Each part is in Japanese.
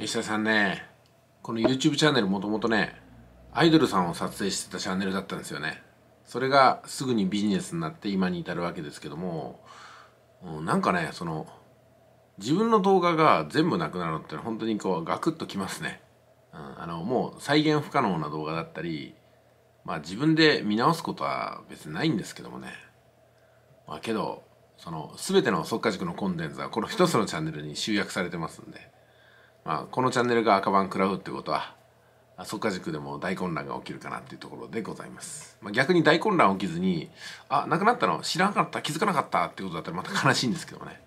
吉田さんねこの YouTube チャンネルもともとねアイドルさんを撮影してたチャンネルだったんですよねそれがすぐにビジネスになって今に至るわけですけどもなんかねその自分の動画が全部なくなるのって本当にこうガクッときますね、うん、あのもう再現不可能な動画だったりまあ自分で見直すことは別にないんですけどもねまあけどその全ての即価塾のコンテンツはこの一つのチャンネルに集約されてますんでまあ、このチャンネルが赤番食らうってことは即か塾でも大混乱が起きるかなっていうところでございます、まあ、逆に大混乱起きずにあなくなったの知らなかった気づかなかったってことだったらまた悲しいんですけどね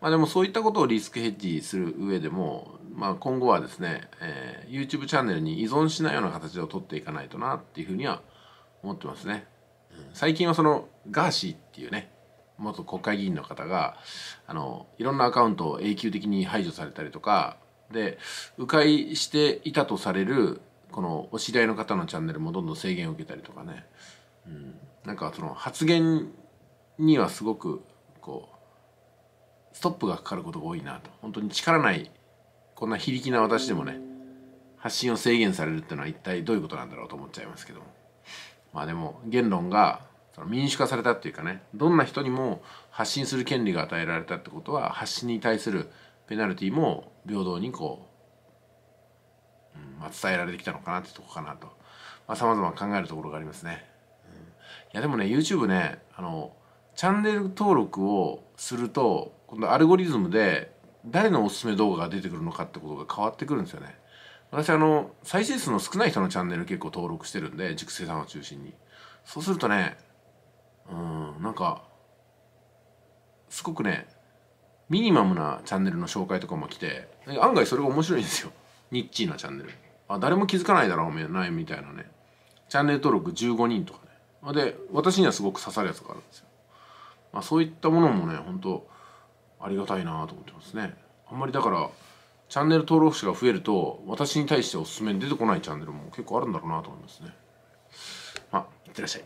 まあでもそういったことをリスクヘッジする上でも、まあ、今後はですね、えー、YouTube チャンネルに依存しないような形をとっていかないとなっていうふうには思ってますね、うん、最近はそのガーシーっていうね元国会議員の方があのいろんなアカウントを永久的に排除されたりとかで迂回していたとされるこのお知り合いの方のチャンネルもどんどん制限を受けたりとかね、うん、なんかその発言にはすごくこうストップがかかることが多いなと本当に力ないこんな非力な私でもね発信を制限されるっていうのは一体どういうことなんだろうと思っちゃいますけどまあでも言論がその民主化されたっていうかねどんな人にも発信する権利が与えられたってことは発信に対するペナルティも平等にこう、うんまあ、伝えられてきたのかなってとこかなとさまざ、ま考えるところがありますね、うん、いやでもね YouTube ねあのチャンネル登録をすると今度アルゴリズムで誰のおすすめ動画が出てくるのかってことが変わってくるんですよね私あの再生数の少ない人のチャンネル結構登録してるんで熟成さんを中心にそうするとねうんなんかすごくねミニマムなチャンネルの紹介とかも来て案外それが面白いんですよニッチーなチャンネルあ誰も気づかないだろうないみたいなねチャンネル登録15人とかねで私にはすごく刺さるやつがあるんですよ、まあ、そういったものもね本当ありがたいなと思ってますねあんまりだからチャンネル登録者が増えると私に対しておすすめに出てこないチャンネルも結構あるんだろうなと思いますねまあいってらっしゃい